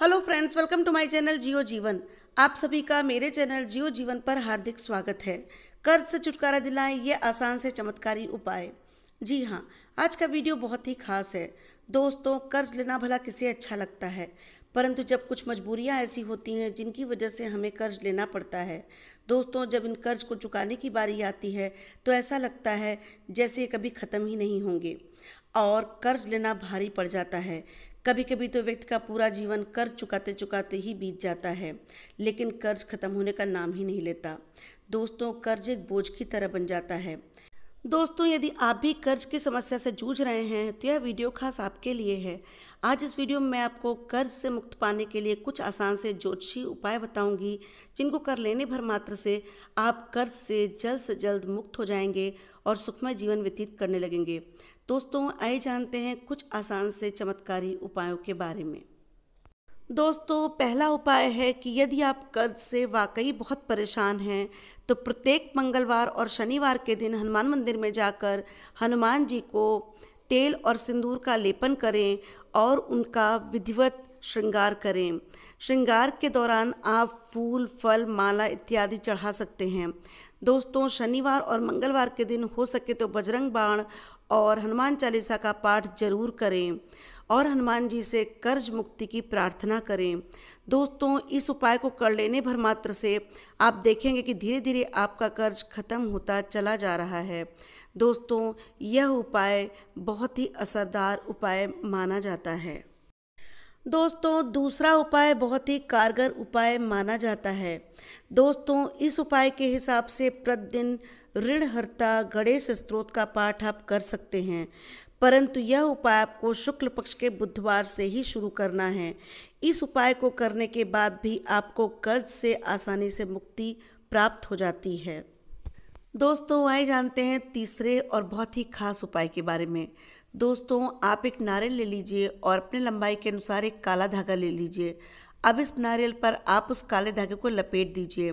hello friends welcome to my channel Jiyo Jeevan आप सभी का मेरे चैनल जियो जीवन पर हार्दिक स्वागत है कर्ज से छुटकारा दिलाएं ये आसान से चमत्कारी उपाय जी हाँ आज का वीडियो बहुत ही खास है दोस्तों कर्ज लेना भला किसे अच्छा लगता है परंतु जब कुछ मजबूरियां ऐसी होती हैं जिनकी वजह से हमें कर्ज लेना पड़ता है दोस्तों जब इन कर्ज को चुकाने की बारी आती है तो ऐसा लगता है जैसे कभी ख़त्म ही नहीं होंगे और कर्ज लेना भारी पड़ जाता है कभी कभी तो व्यक्ति का पूरा जीवन कर्ज चुकाते चुकाते ही बीत जाता है लेकिन कर्ज खत्म होने का नाम ही नहीं लेता दोस्तों कर्ज एक बोझ की तरह बन जाता है दोस्तों यदि आप भी कर्ज की समस्या से जूझ रहे हैं तो यह वीडियो खास आपके लिए है आज इस वीडियो में मैं आपको कर्ज से मुक्त पाने के लिए कुछ आसान से ज्योतिषी उपाय बताऊंगी जिनको कर लेने भर मात्र से आप कर्ज से जल्द से जल्द मुक्त हो जाएंगे और सुखमय जीवन व्यतीत करने लगेंगे दोस्तों आइए जानते हैं कुछ आसान से चमत्कारी उपायों के बारे में दोस्तों पहला उपाय है कि यदि आप कर्ज से वाकई बहुत परेशान हैं तो प्रत्येक मंगलवार और शनिवार के दिन हनुमान मंदिर में जाकर हनुमान जी को तेल और सिंदूर का लेपन करें और उनका विधिवत श्रृंगार करें श्रृंगार के दौरान आप फूल फल माला इत्यादि चढ़ा सकते हैं दोस्तों शनिवार और मंगलवार के दिन हो सके तो बजरंग बाण और हनुमान चालीसा का पाठ जरूर करें और हनुमान जी से कर्ज मुक्ति की प्रार्थना करें दोस्तों इस उपाय को कर लेने भर मात्र से आप देखेंगे कि धीरे धीरे आपका कर्ज खत्म होता चला जा रहा है दोस्तों यह उपाय बहुत ही असरदार उपाय माना जाता है दोस्तों दूसरा उपाय बहुत ही कारगर उपाय माना जाता है दोस्तों इस उपाय के हिसाब से प्रतिदिन ऋणहर्ता गणेश स्त्रोत का पाठ आप कर सकते हैं परंतु यह उपाय आपको शुक्ल पक्ष के बुधवार से ही शुरू करना है इस उपाय को करने के बाद भी आपको कर्ज से आसानी से मुक्ति प्राप्त हो जाती है दोस्तों आए जानते हैं तीसरे और बहुत ही खास उपाय के बारे में दोस्तों आप एक नारियल ले लीजिए और अपने लंबाई के अनुसार एक काला धागा ले लीजिए अब इस नारियल पर आप उस काले धागे को लपेट दीजिए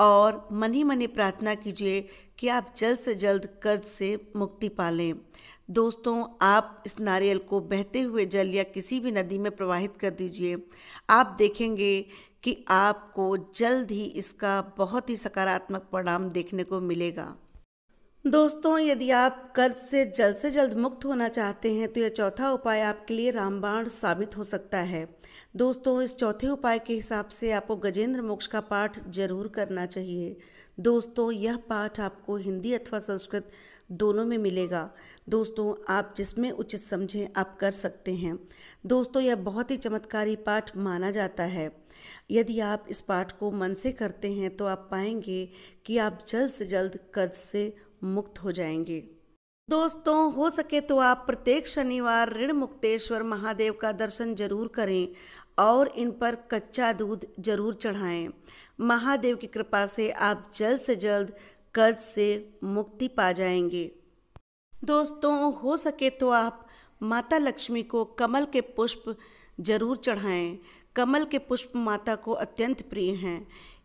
और मन ही प्रार्थना कीजिए कि आप जल्द से जल्द कर्ज से मुक्ति पा लें दोस्तों आप इस नारियल को बहते हुए जल या किसी भी नदी में प्रवाहित कर दीजिए आप देखेंगे कि आपको जल्द ही इसका बहुत ही सकारात्मक परिणाम देखने को मिलेगा दोस्तों यदि आप कर्ज से जल्द से जल्द मुक्त होना चाहते हैं तो यह चौथा उपाय आपके लिए रामबाण साबित हो सकता है दोस्तों इस चौथे उपाय के हिसाब से आपको गजेंद्र मोक्ष का पाठ जरूर करना चाहिए दोस्तों यह पाठ आपको हिंदी अथवा संस्कृत दोनों में मिलेगा दोस्तों आप जिसमें उचित समझें आप कर सकते हैं दोस्तों यह बहुत ही चमत्कारी पाठ माना जाता है यदि आप इस पाठ को मन से करते हैं तो आप पाएंगे कि आप जल्द से जल्द कर्ज से मुक्त हो जाएंगे दोस्तों हो सके तो आप प्रत्येक शनिवार ऋण मुक्तेश्वर महादेव का दर्शन जरूर करें और इन पर कच्चा दूध जरूर चढ़ाएं महादेव की कृपा से आप जल्द से जल्द कर्ज से मुक्ति पा जाएंगे दोस्तों हो सके तो आप माता लक्ष्मी को कमल के पुष्प जरूर चढ़ाएं कमल के पुष्प माता को अत्यंत प्रिय हैं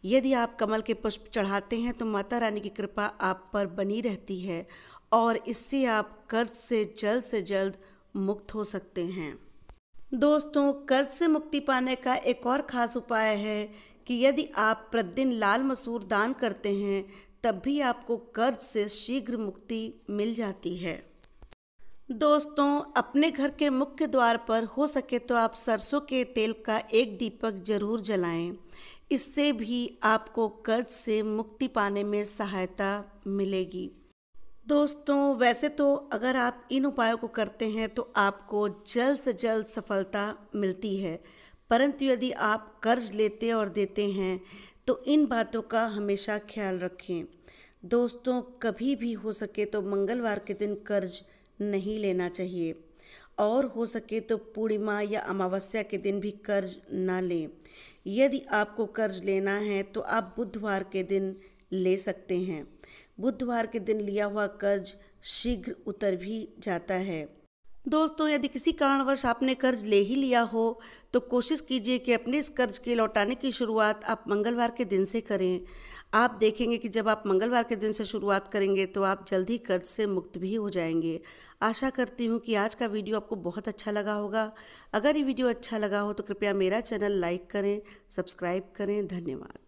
यदि आप कमल के पुष्प चढ़ाते हैं तो माता रानी की कृपा आप पर बनी रहती है और इससे आप कर्ज से जल्द से जल्द मुक्त हो सकते हैं दोस्तों कर्ज से मुक्ति पाने का एक और खास उपाय है कि यदि आप प्रतिदिन लाल मसूर दान करते हैं तब भी आपको कर्ज से शीघ्र मुक्ति मिल जाती है दोस्तों अपने घर के मुख्य द्वार पर हो सके तो आप सरसों के तेल का एक दीपक जरूर जलाएं इससे भी आपको कर्ज से मुक्ति पाने में सहायता मिलेगी दोस्तों वैसे तो अगर आप इन उपायों को करते हैं तो आपको जल्द से जल्द सफलता मिलती है परंतु यदि आप कर्ज लेते और देते हैं तो इन बातों का हमेशा ख्याल रखें दोस्तों कभी भी हो सके तो मंगलवार के दिन कर्ज नहीं लेना चाहिए और हो सके तो पूर्णिमा या अमावस्या के दिन भी कर्ज ना लें यदि आपको कर्ज लेना है तो आप बुधवार के दिन ले सकते हैं बुधवार के दिन लिया हुआ कर्ज शीघ्र उतर भी जाता है दोस्तों यदि किसी कारणवश आपने कर्ज ले ही लिया हो तो कोशिश कीजिए कि अपने इस कर्ज के लौटाने की शुरुआत आप मंगलवार के दिन से करें आप देखेंगे कि जब आप मंगलवार के दिन से शुरुआत करेंगे तो आप जल्द ही कर्ज से मुक्त भी हो जाएंगे आशा करती हूँ कि आज का वीडियो आपको बहुत अच्छा लगा होगा अगर ये वीडियो अच्छा लगा हो तो कृपया मेरा चैनल लाइक करें सब्सक्राइब करें धन्यवाद